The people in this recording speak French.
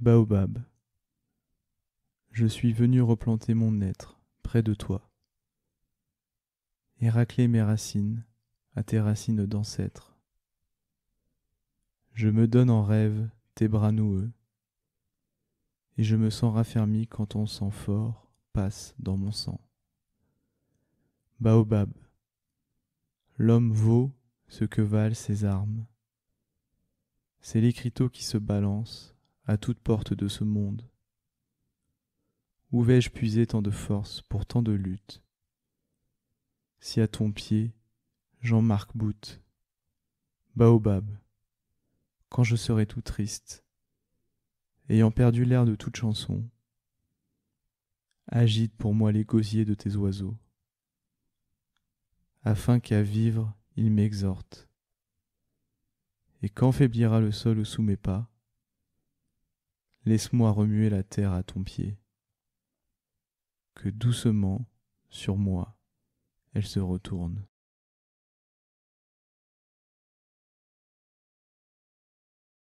Baobab. Je suis venu replanter mon être près de toi et racler mes racines à tes racines d'ancêtres. Je me donne en rêve tes bras noueux et je me sens raffermi quand ton sang fort passe dans mon sang. Baobab. L'homme vaut ce que valent ses armes. C'est l'écriteau qui se balance à toute porte de ce monde. Où vais-je puiser tant de force pour tant de lutte Si à ton pied, Jean-Marc Bout, Baobab, quand je serai tout triste, ayant perdu l'air de toute chanson, agite pour moi les gosiers de tes oiseaux, afin qu'à vivre ils m'exhortent. Et qu'en faiblira le sol sous mes pas, Laisse-moi remuer la terre à ton pied, que doucement, sur moi, elle se retourne.